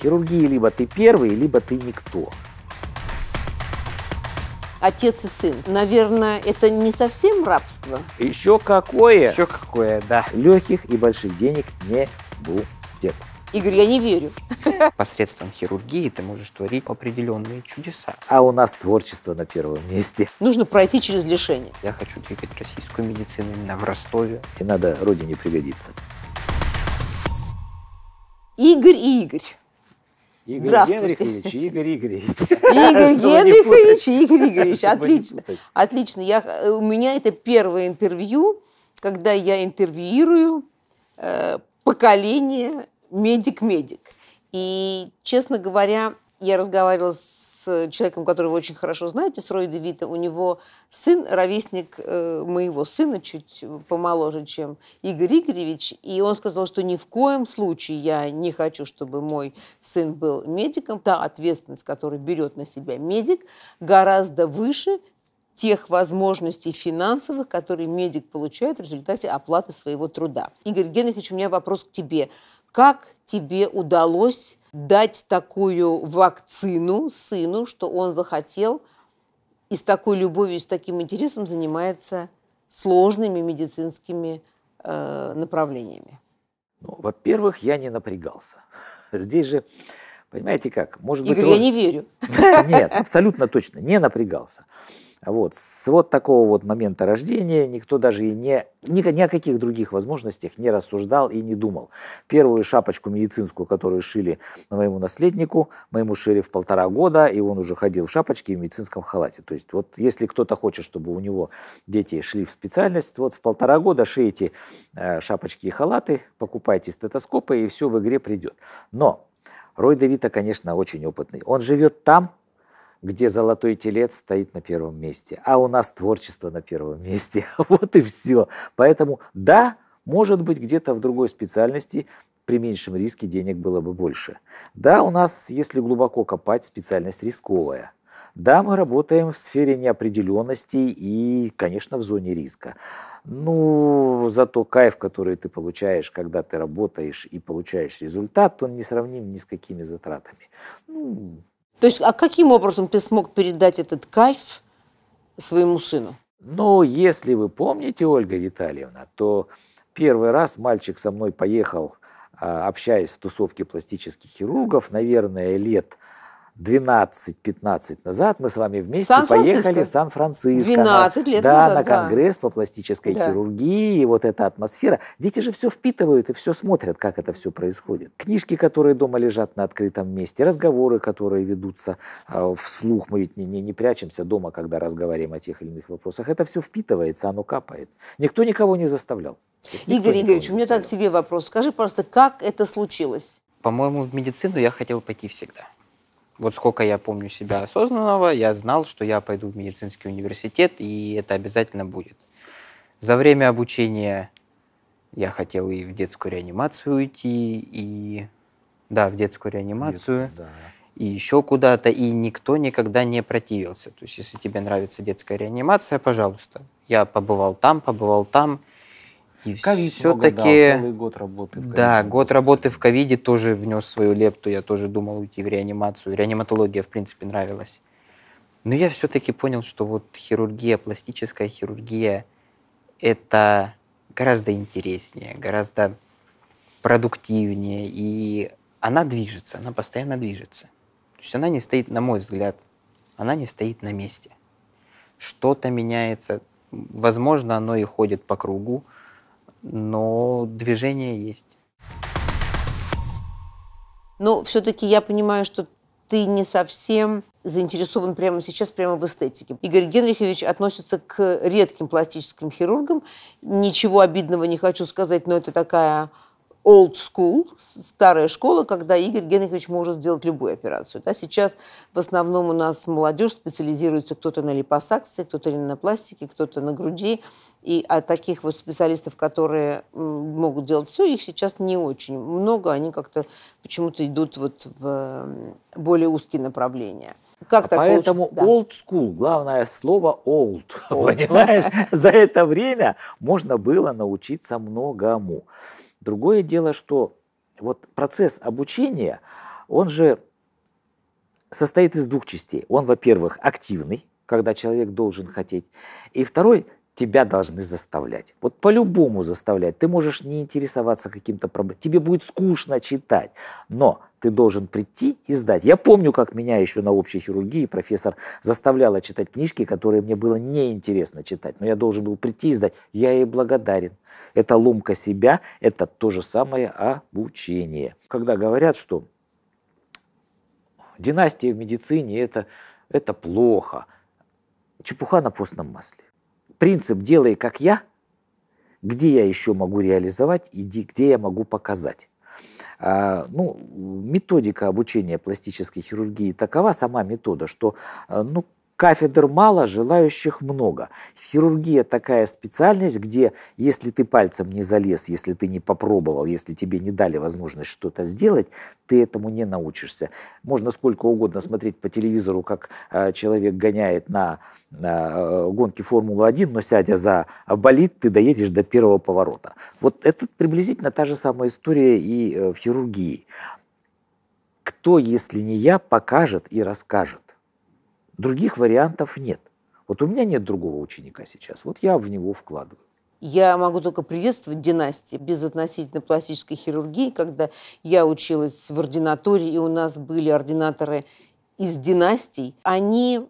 хирургии либо ты первый, либо ты никто. Отец и сын. Наверное, это не совсем рабство. Еще какое? Еще какое, да. Легких и больших денег не будет. Игорь, я не верю. Посредством хирургии ты можешь творить определенные чудеса. А у нас творчество на первом месте. Нужно пройти через лишение. Я хочу двигать российскую медицину именно в Ростове. И надо родине пригодиться. Игорь и Игорь. Игорь Здравствуйте. Генрихович и Игорь Игоревич. Игорь Генрихович и Игорь Игоревич. Отлично. Отлично. Я, э, у меня это первое интервью, когда я интервьюирую э, поколение медик-медик. И, честно говоря, я разговаривала с Э, человеком, которого вы очень хорошо знаете, с Рой Девита. У него сын, ровесник э, моего сына, чуть помоложе, чем Игорь Игоревич. И он сказал, что ни в коем случае я не хочу, чтобы мой сын был медиком. Та ответственность, которую берет на себя медик, гораздо выше, тех возможностей финансовых, которые медик получает в результате оплаты своего труда. Игорь Генрихович, у меня вопрос к тебе. Как тебе удалось дать такую вакцину сыну, что он захотел и с такой любовью, с таким интересом занимается сложными медицинскими э, направлениями? Ну, во-первых, я не напрягался. Здесь же, понимаете как, может Игорь, быть... Игорь, я он... не верю. Нет, абсолютно точно, не напрягался. Вот. С вот такого вот момента рождения никто даже и не, ни, ни о каких других возможностях не рассуждал и не думал. Первую шапочку медицинскую, которую шили моему наследнику, моему шили в полтора года, и он уже ходил в шапочке и в медицинском халате. То есть вот если кто-то хочет, чтобы у него дети шли в специальность, вот в полтора года шейте э, шапочки и халаты, покупайте стетоскопы, и все в игре придет. Но Рой Давита, конечно, очень опытный. Он живет там, где золотой телец стоит на первом месте, а у нас творчество на первом месте. вот и все. Поэтому да, может быть, где-то в другой специальности при меньшем риске денег было бы больше. Да, у нас, если глубоко копать, специальность рисковая – да, мы работаем в сфере неопределенности и, конечно, в зоне риска. Ну, зато кайф, который ты получаешь, когда ты работаешь и получаешь результат, он не сравним ни с какими затратами. Ну, то есть, а каким образом ты смог передать этот кайф своему сыну? Ну, если вы помните, Ольга Витальевна, то первый раз мальчик со мной поехал, а, общаясь в тусовке пластических хирургов, наверное, лет 12-15 назад мы с вами вместе Сан поехали в Сан-Франциско. 12 лет да, назад, на конгресс да. по пластической да. хирургии, и вот эта атмосфера. Дети же все впитывают и все смотрят, как это все происходит. Книжки, которые дома лежат на открытом месте, разговоры, которые ведутся э, вслух, мы ведь не, не, не прячемся дома, когда разговариваем о тех или иных вопросах. Это все впитывается, оно капает. Никто никого не заставлял. Никто Игорь Игоревич, у меня так к тебе вопрос. Скажи, просто, как это случилось? По-моему, в медицину я хотел пойти всегда. Вот сколько я помню себя осознанного, я знал, что я пойду в медицинский университет, и это обязательно будет. За время обучения я хотел и в детскую реанимацию уйти, и да, в детскую реанимацию, Детку, да. и еще куда-то, и никто никогда не противился. То есть, если тебе нравится детская реанимация, пожалуйста. Я побывал там, побывал там, и Ковид все-таки... Да, год работы в ковиде. Да, год работы в ковиде тоже внес свою лепту. Я тоже думал уйти в реанимацию. Реаниматология, в принципе, нравилась. Но я все-таки понял, что вот хирургия, пластическая хирургия — это гораздо интереснее, гораздо продуктивнее. И она движется, она постоянно движется. То есть она не стоит, на мой взгляд, она не стоит на месте. Что-то меняется, возможно, оно и ходит по кругу, но движение есть. Ну все-таки я понимаю, что ты не совсем заинтересован прямо сейчас, прямо в эстетике. Игорь Генрихович относится к редким пластическим хирургам. Ничего обидного не хочу сказать, но это такая old school, старая школа, когда Игорь Генрихович может сделать любую операцию. Да? Сейчас в основном у нас молодежь специализируется кто-то на липосакции, кто-то на пластике, кто-то на груди. И а таких вот специалистов, которые могут делать все, их сейчас не очень много. Они как-то почему-то идут вот в более узкие направления. Как а так Поэтому да. old school, главное слово old, old. понимаешь? За это время можно было научиться многому. Другое дело, что вот процесс обучения, он же состоит из двух частей. Он, во-первых, активный, когда человек должен хотеть. И второй тебя должны заставлять. Вот по-любому заставлять. Ты можешь не интересоваться каким-то проблемой. Тебе будет скучно читать. Но ты должен прийти и сдать. Я помню, как меня еще на общей хирургии профессор заставляла читать книжки, которые мне было неинтересно читать. Но я должен был прийти и сдать. Я ей благодарен. Это ломка себя, это то же самое обучение. Когда говорят, что династия в медицине это, это плохо, чепуха на постном масле принцип «делай как я», где я еще могу реализовать и где я могу показать. А, ну, методика обучения пластической хирургии такова, сама метода, что а, ну, Кафедр мало, желающих много. Хирургия такая специальность, где если ты пальцем не залез, если ты не попробовал, если тебе не дали возможность что-то сделать, ты этому не научишься. Можно сколько угодно смотреть по телевизору, как э, человек гоняет на, э, гонке Формулы-1, но сядя за болид, ты доедешь до первого поворота. Вот это приблизительно та же самая история и э, в хирургии. Кто, если не я, покажет и расскажет? Других вариантов нет. Вот у меня нет другого ученика сейчас. Вот я в него вкладываю. Я могу только приветствовать династии безотносительно пластической хирургии, когда я училась в ординатории, и у нас были ординаторы из династий, они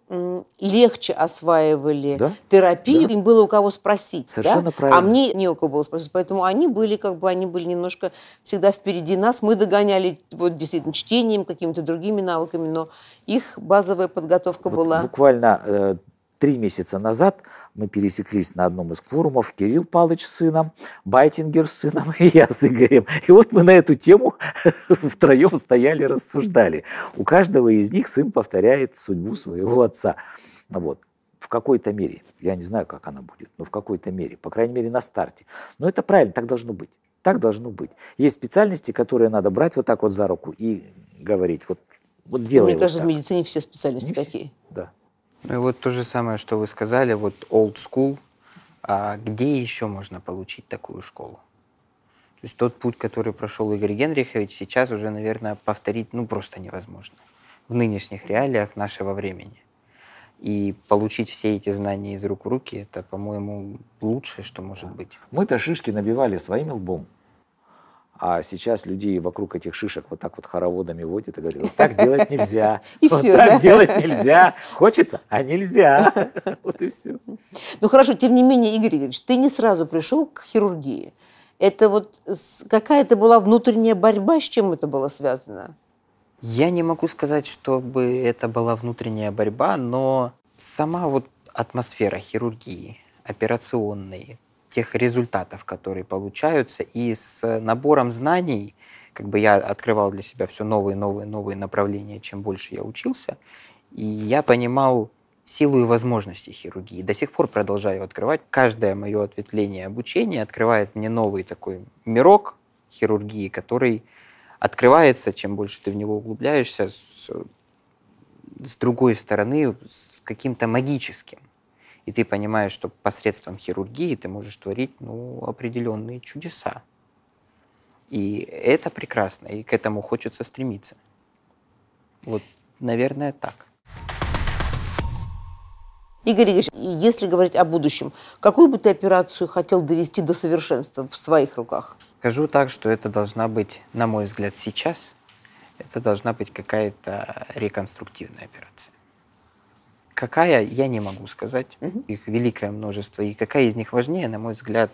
легче осваивали да? терапию, да. им было у кого спросить. Совершенно да? правильно. А мне не у кого было спросить, поэтому они были как бы, они были немножко всегда впереди нас. Мы догоняли вот действительно чтением, какими-то другими навыками, но их базовая подготовка вот была. Буквально э, Три месяца назад мы пересеклись на одном из форумов Кирилл Палыч с сыном, Байтингер с сыном и я с Игорем. И вот мы на эту тему втроем стояли, рассуждали. У каждого из них сын повторяет судьбу своего отца. Вот. В какой-то мере. Я не знаю, как она будет, но в какой-то мере. По крайней мере, на старте. Но это правильно, так должно быть. Так должно быть. Есть специальности, которые надо брать вот так вот за руку и говорить, вот, вот делай Мне вот кажется, так. в медицине все специальности не такие. Все. Да. Ну и вот то же самое, что вы сказали, вот old school, а где еще можно получить такую школу? То есть тот путь, который прошел Игорь Генрихович, сейчас уже, наверное, повторить ну просто невозможно в нынешних реалиях нашего времени. И получить все эти знания из рук в руки, это, по-моему, лучшее, что может быть. Мы-то шишки набивали своим лбом. А сейчас людей вокруг этих шишек вот так вот хороводами водят и говорят, вот так делать нельзя, вот так делать нельзя, хочется, а нельзя. Вот и все. Ну хорошо, тем не менее, Игорь Игоревич, ты не сразу пришел к хирургии. Это вот какая-то была внутренняя борьба, с чем это было связано? Я не могу сказать, чтобы это была внутренняя борьба, но сама вот атмосфера хирургии, операционной, тех результатов, которые получаются, и с набором знаний, как бы я открывал для себя все новые, новые, новые направления, чем больше я учился, и я понимал силу и возможности хирургии. До сих пор продолжаю открывать. Каждое мое ответвление обучения открывает мне новый такой мирок хирургии, который открывается, чем больше ты в него углубляешься, с, с другой стороны, с каким-то магическим и ты понимаешь, что посредством хирургии ты можешь творить ну, определенные чудеса. И это прекрасно, и к этому хочется стремиться. Вот, наверное, так. Игорь Игоревич, если говорить о будущем, какую бы ты операцию хотел довести до совершенства в своих руках? Скажу так, что это должна быть, на мой взгляд, сейчас, это должна быть какая-то реконструктивная операция. Какая, я не могу сказать. Угу. Их великое множество. И какая из них важнее, на мой взгляд,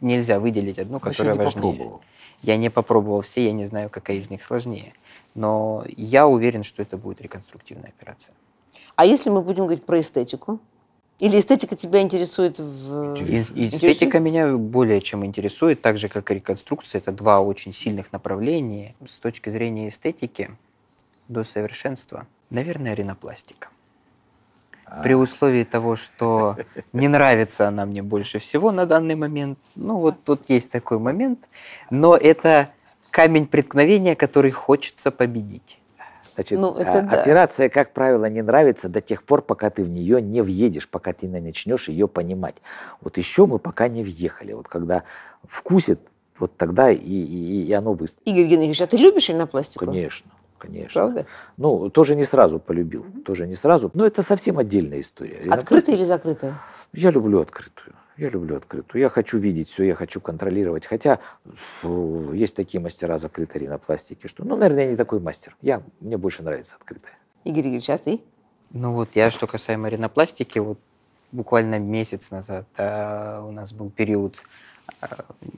нельзя выделить одну, ну, которая не важнее. Попробовал. Я не попробовал все, я не знаю, какая из них сложнее. Но я уверен, что это будет реконструктивная операция. А если мы будем говорить про эстетику? Или эстетика тебя интересует в... Эстетика интересует? меня более чем интересует, так же, как и реконструкция. Это два очень сильных направления. С точки зрения эстетики до совершенства, наверное, ринопластика. А. при условии того, что не нравится она мне больше всего на данный момент. Ну, вот тут есть такой момент. Но это камень преткновения, который хочется победить. Значит, ну, это а, да. операция, как правило, не нравится до тех пор, пока ты в нее не въедешь, пока ты не начнешь ее понимать. Вот еще мы пока не въехали. Вот когда вкусит, вот тогда и, и, и оно выставит. Игорь Геннадьевич, а ты любишь ринопластику? Конечно конечно. Правда? Ну, тоже не сразу полюбил, угу. тоже не сразу. Но это совсем отдельная история. Открытая или закрытая? Я люблю открытую. Я люблю открытую. Я хочу видеть все, я хочу контролировать. Хотя фу, есть такие мастера закрытой ринопластики, что, ну, наверное, я не такой мастер. Я, мне больше нравится открытая. Игорь Игоревич, а ты? Ну вот я, что касаемо ринопластики, вот буквально месяц назад да, у нас был период э,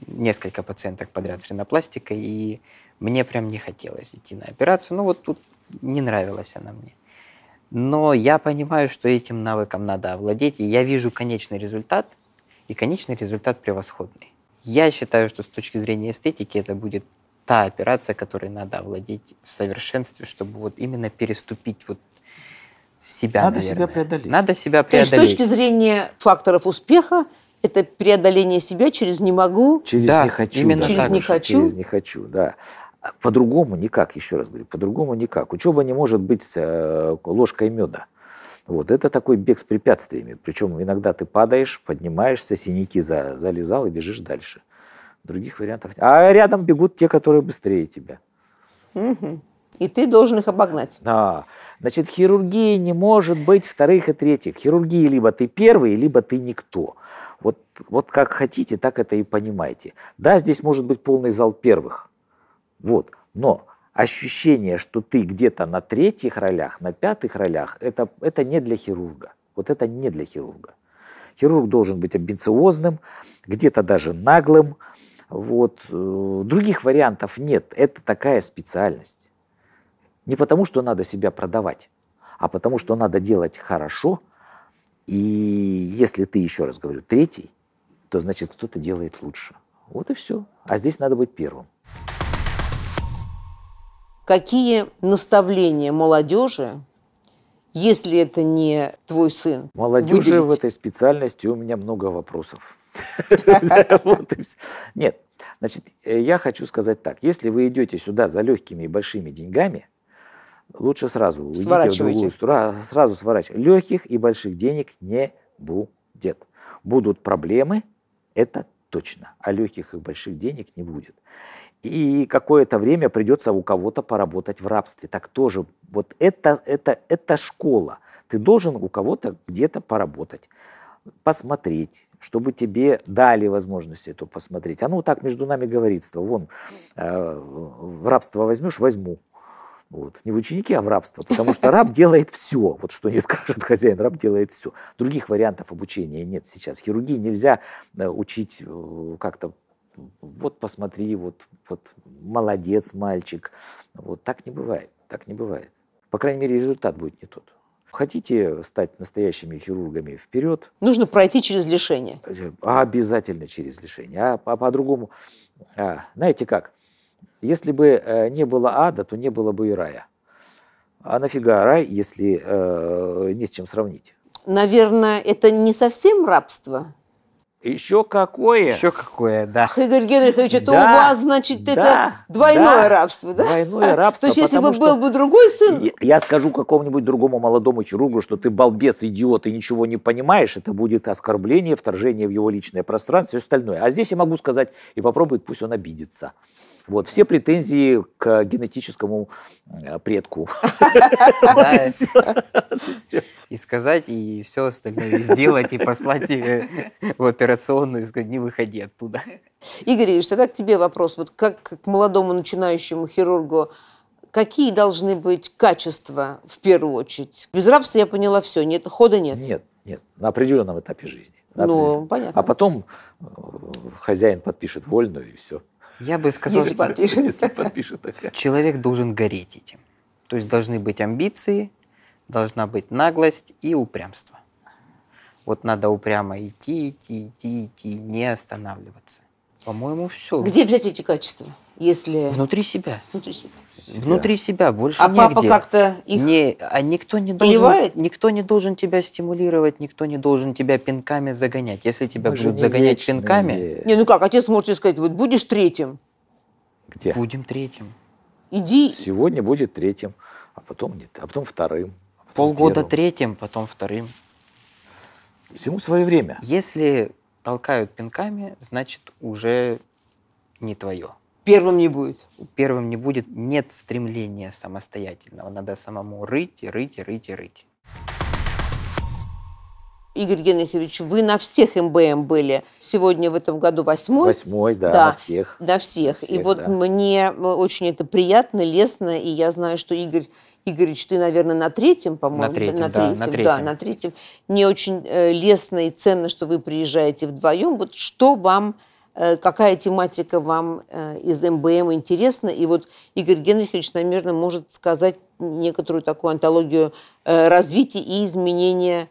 несколько пациенток подряд с ринопластикой, и мне прям не хотелось идти на операцию. Ну вот тут не нравилась она мне. Но я понимаю, что этим навыком надо овладеть, и я вижу конечный результат, и конечный результат превосходный. Я считаю, что с точки зрения эстетики это будет та операция, которой надо овладеть в совершенстве, чтобы вот именно переступить вот себя, Надо наверное. себя преодолеть. Надо себя преодолеть. То есть с точки зрения факторов успеха это преодоление себя через не могу, через да, не хочу, именно да, через не хочу, через не хочу, да. По-другому никак, еще раз говорю, по-другому никак. Учеба не может быть э, ложкой меда. Вот это такой бег с препятствиями. Причем иногда ты падаешь, поднимаешься, синяки за, залезал и бежишь дальше. Других вариантов нет. А рядом бегут те, которые быстрее тебя. Угу. И ты должен их обогнать. Да. Значит, хирургии не может быть вторых и третьих. Хирургии либо ты первый, либо ты никто. Вот, вот как хотите, так это и понимаете. Да, здесь может быть полный зал первых. Вот. Но ощущение, что ты где-то на третьих ролях, на пятых ролях, это, это не для хирурга. Вот это не для хирурга. Хирург должен быть амбициозным, где-то даже наглым. Вот. Э, других вариантов нет. Это такая специальность. Не потому, что надо себя продавать, а потому, что надо делать хорошо. И если ты, еще раз говорю, третий, то значит кто-то делает лучше. Вот и все. А здесь надо быть первым. Какие наставления молодежи, если это не твой сын? Молодежи выделить? в этой специальности у меня много вопросов. Нет, значит, э, я хочу сказать так. Если вы идете сюда за легкими и большими деньгами, лучше сразу уйдите в другую сторону. А, сразу сворачивайте. Легких и больших денег не будет. Будут проблемы, это точно. А легких и больших денег не будет и какое-то время придется у кого-то поработать в рабстве. Так тоже. Вот это, это, это школа. Ты должен у кого-то где-то поработать, посмотреть, чтобы тебе дали возможность это посмотреть. Оно так между нами говорится. Вон, э, в рабство возьмешь, возьму. Вот. Не в ученики, а в рабство. Потому что раб делает все. Вот что не скажет хозяин, раб делает все. Других вариантов обучения нет сейчас. В хирургии нельзя э, учить э, как-то вот посмотри, вот, вот молодец мальчик. Вот так не бывает, так не бывает. По крайней мере, результат будет не тот. Хотите стать настоящими хирургами вперед? Нужно пройти через лишение. А, обязательно через лишение. А, а, по-другому, а, знаете как, если бы э, не было ада, то не было бы и рая. А нафига рай, если э, ни с чем сравнить? Наверное, это не совсем рабство? Еще какое? Еще какое, да. Игорь Генрихович, это да, у вас, значит, да, это двойное да, рабство, да? Двойное рабство. То есть, если бы был бы другой сын... Я, я скажу какому-нибудь другому молодому хирургу, что ты балбес, идиот, и ничего не понимаешь, это будет оскорбление, вторжение в его личное пространство и остальное. А здесь я могу сказать, и попробует, пусть он обидится. Вот, все претензии к генетическому э, предку. И сказать, и все остальное сделать, и послать э, в операционную, и сказать, не выходи оттуда. Игорь Ильич, тогда к тебе вопрос. Вот как к молодому начинающему хирургу какие должны быть качества в первую очередь? Без рабства я поняла все, нет, хода нет. Нет, нет, на определенном этапе жизни. ну, понятно. А потом э, хозяин подпишет вольную и все. Я бы сказал, если подпишет. Если подпишет. Человек должен гореть этим. То есть должны быть амбиции, должна быть наглость и упрямство. Вот надо упрямо идти, идти, идти, идти, не останавливаться. По-моему, все. Где взять эти качества? если... Внутри себя. Внутри себя. Внутри себя больше. А негде. папа как-то их не, а никто не поливает? Должен, никто не должен тебя стимулировать, никто не должен тебя пинками загонять. Если тебя Мы будут загонять вечные. пинками. Не, ну как, отец может тебе сказать, вот будешь третьим. Где? Будем третьим. Иди. Сегодня будет третьим, а потом нет, а потом вторым. А потом Полгода первым. третьим, потом вторым. Всему свое время. Если толкают пинками, значит уже не твое. Первым не будет. Первым не будет. Нет стремления самостоятельного. Надо самому рыть и рыть и рыть и рыть. Игорь Геннадьевич, вы на всех МБМ были. Сегодня в этом году восьмой. Восьмой, да, да на всех. На всех. На всех и да. вот мне очень это приятно, лестно, и я знаю, что Игорь Игоревич, ты, наверное, на третьем, по-моему. На третьем, на третьем, да, на третьем. Да, на третьем. Мне очень э, лестно и ценно, что вы приезжаете вдвоем. Вот что вам Э, какая тематика вам э, из МБМ интересна. И вот Игорь Генрихович, наверное, может сказать некоторую такую антологию э, развития и изменения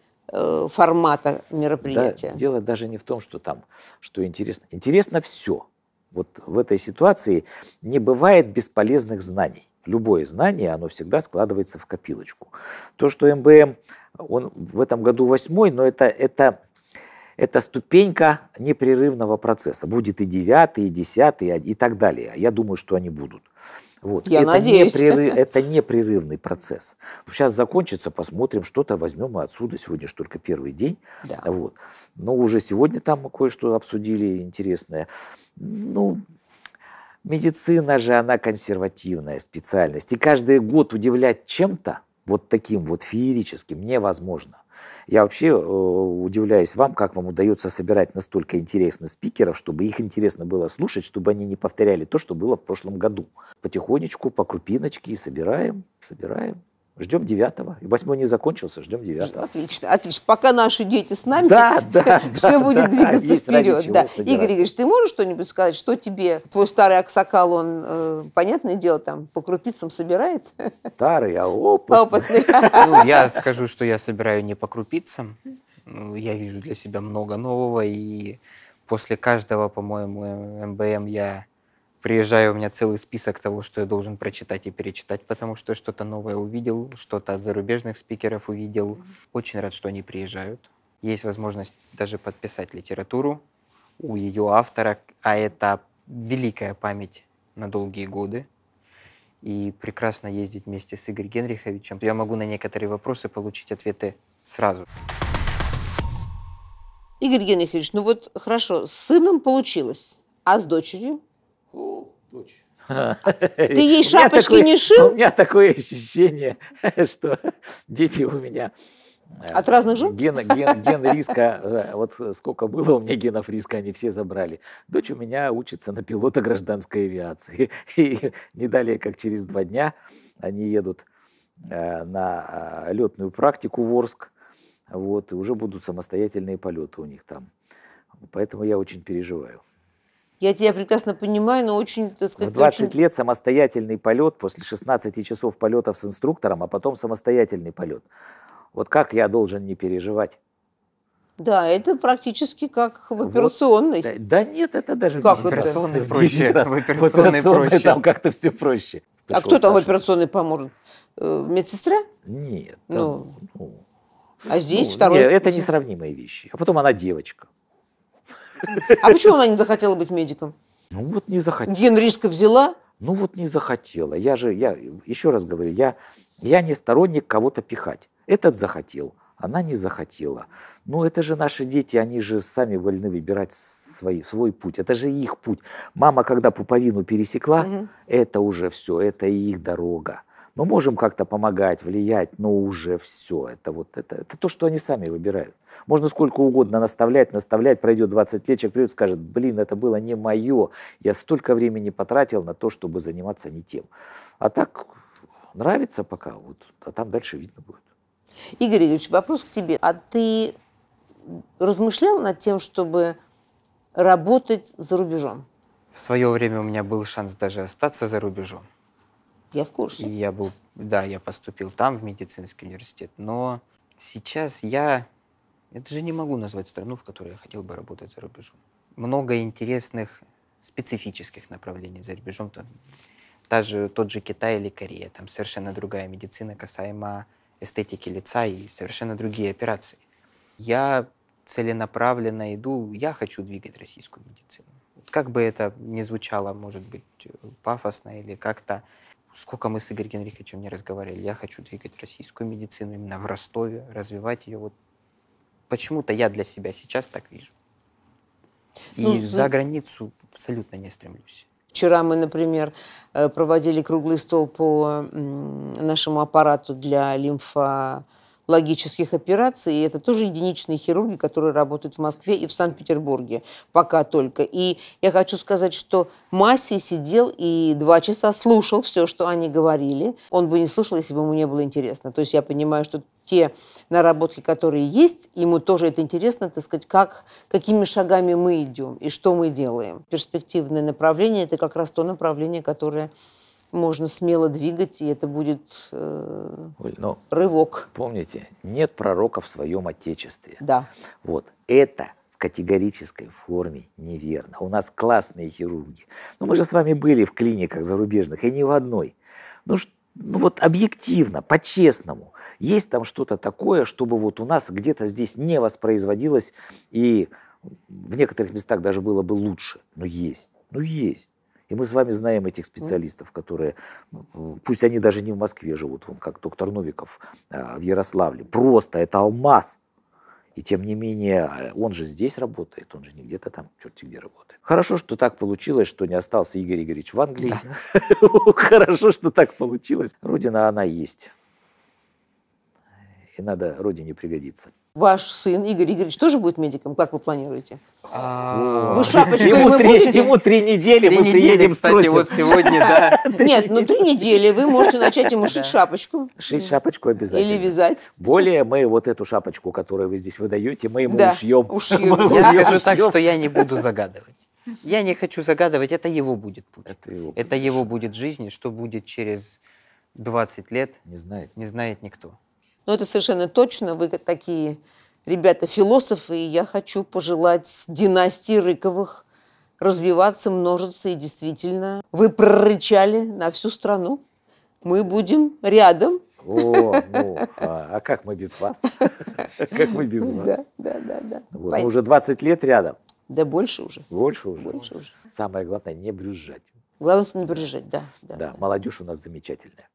формата мероприятия. Да, дело даже не в том, что там, что интересно. Интересно все. Вот в этой ситуации не бывает бесполезных знаний. Любое знание, оно всегда складывается в копилочку. То, что МБМ, он в этом году восьмой, но это, это это ступенька непрерывного процесса. Будет и девятый, и десятый, и так далее. А я думаю, что они будут. Вот. Я это надеюсь. Непрерыв, это непрерывный процесс. Сейчас закончится, посмотрим, что-то возьмем отсюда. Сегодня же только первый день. Да. Вот. Но уже сегодня там кое-что обсудили интересное. Ну, медицина же, она консервативная специальность. И каждый год удивлять чем-то, вот таким вот феерическим, невозможно. Я вообще э, удивляюсь вам, как вам удается собирать настолько интересных спикеров, чтобы их интересно было слушать, чтобы они не повторяли то, что было в прошлом году. Потихонечку, по крупиночке собираем, собираем. Ждем девятого. восьмой не закончился, ждем девятого. Отлично, отлично. Пока наши дети с нами, да, да, все да, будет да, двигаться есть вперед. Да. Игорь Игоревич, ты можешь что-нибудь сказать, что тебе твой старый аксакал, он, э, понятное дело, там по крупицам собирает? Старый, а опытный. опытный. Ну, я скажу, что я собираю не по крупицам. Ну, я вижу для себя много нового, и после каждого, по-моему, МБМ я приезжаю, у меня целый список того, что я должен прочитать и перечитать, потому что что-то новое увидел, что-то от зарубежных спикеров увидел. Очень рад, что они приезжают. Есть возможность даже подписать литературу у ее автора, а это великая память на долгие годы. И прекрасно ездить вместе с Игорем Генриховичем. Я могу на некоторые вопросы получить ответы сразу. Игорь Генрихович, ну вот хорошо, с сыном получилось, а с дочерью? дочь. Ты ей шапочки такое, не шил? У меня такое ощущение, что дети у меня... Э, От разных жен? Ген, ген, ген риска, э, вот сколько было у меня генов риска, они все забрали. Дочь у меня учится на пилота гражданской авиации. И не далее, как через два дня, они едут э, на летную практику в Орск. Вот, и уже будут самостоятельные полеты у них там. Поэтому я очень переживаю. Я тебя прекрасно понимаю, но очень, так сказать... В 20 очень... лет самостоятельный полет, после 16 часов полетов с инструктором, а потом самостоятельный полет. Вот как я должен не переживать? Да, это практически как в операционной. Вот, да, да нет, это даже как в операционной проще. Раз. В операционной, в операционной проще. там как-то все проще. а кто старше? там в операционной поможет? Э, медсестра? Нет. Там, ну, ну, а здесь ну, второй... Нет, это несравнимые вещи. А потом она девочка. А почему она не захотела быть медиком? Ну вот не захотела. Генричка взяла? Ну вот не захотела. Я же, я еще раз говорю, я, я не сторонник кого-то пихать. Этот захотел, она не захотела. Но ну, это же наши дети, они же сами вольны выбирать свой, свой путь. Это же их путь. Мама, когда пуповину пересекла, угу. это уже все, это их дорога. Мы можем как-то помогать, влиять, но уже все. Это, вот, это, это то, что они сами выбирают. Можно сколько угодно наставлять, наставлять, пройдет 20 лет, человек придет и скажет, блин, это было не мое, я столько времени потратил на то, чтобы заниматься не тем. А так нравится пока, вот, а там дальше видно будет. Игорь Ильич, вопрос к тебе. А ты размышлял над тем, чтобы работать за рубежом? В свое время у меня был шанс даже остаться за рубежом. Я в курсе. я был, да, я поступил там, в медицинский университет. Но сейчас я, я даже не могу назвать страну, в которой я хотел бы работать за рубежом. Много интересных специфических направлений за рубежом. Там, та же, тот же Китай или Корея, там совершенно другая медицина касаемо эстетики лица и совершенно другие операции. Я целенаправленно иду, я хочу двигать российскую медицину. Как бы это ни звучало, может быть, э, пафосно или как-то сколько мы с Игорем Генриховичем не разговаривали, я хочу двигать российскую медицину именно в Ростове, развивать ее. Вот почему-то я для себя сейчас так вижу. И ну, за границу абсолютно не стремлюсь. Вчера мы, например, э, проводили круглый стол по нашему аппарату для лимфа логических операций. И это тоже единичные хирурги, которые работают в Москве и в Санкт-Петербурге пока только. И я хочу сказать, что Масси сидел и два часа слушал все, что они говорили. Он бы не слушал, если бы ему не было интересно. То есть я понимаю, что те наработки, которые есть, ему тоже это интересно, так сказать, как, какими шагами мы идем и что мы делаем. Перспективное направление – это как раз то направление, которое можно смело двигать, и это будет э, Оль, но рывок. Помните, нет пророка в своем отечестве. Да. Вот это в категорической форме неверно. У нас классные хирурги. Но ну, мы же с вами были в клиниках зарубежных, и не в одной. Ну ну вот объективно, по-честному, есть там что-то такое, чтобы вот у нас где-то здесь не воспроизводилось, и в некоторых местах даже было бы лучше. Но ну, есть, ну есть. И мы с вами знаем этих специалистов, которые, пусть они даже не в Москве живут, вон, как доктор Новиков а, в Ярославле, просто это алмаз. И тем не менее, а, он же здесь работает, он же не где-то там, черти где работает. Хорошо, что так получилось, что не остался Игорь Игоревич в Англии. Хорошо, что так получилось. Родина, она есть. И надо родине пригодиться. Ваш сын Игорь Игоревич тоже будет медиком, как вы планируете? А, вы шапочкой ему, три, ему три недели, три мы недели, приедем, кстати, спросим. вот сегодня, да. Нет, ну три недели вы можете начать ему шить шапочку. Шить шапочку обязательно. Или вязать. Более мы вот эту шапочку, которую вы здесь выдаете, мы ему ушьем. ушьем. Я скажу так, что я не буду загадывать. Я не хочу загадывать, это его будет путь. Это его, это его будет жизнь, что будет через 20 лет, не знает. не знает никто. Но ну, это совершенно точно. Вы такие ребята философы, и я хочу пожелать династии Рыковых развиваться, множиться, и действительно вы прорычали на всю страну. Мы будем рядом. О, ну, а, а как мы без вас? Как мы без вас? Да, да, да. Вот, мы уже 20 лет рядом. Да больше уже. Больше уже. Больше уже. Самое главное не брюзжать. Главное не брюзжать, да. Да, да, да. молодежь у нас замечательная.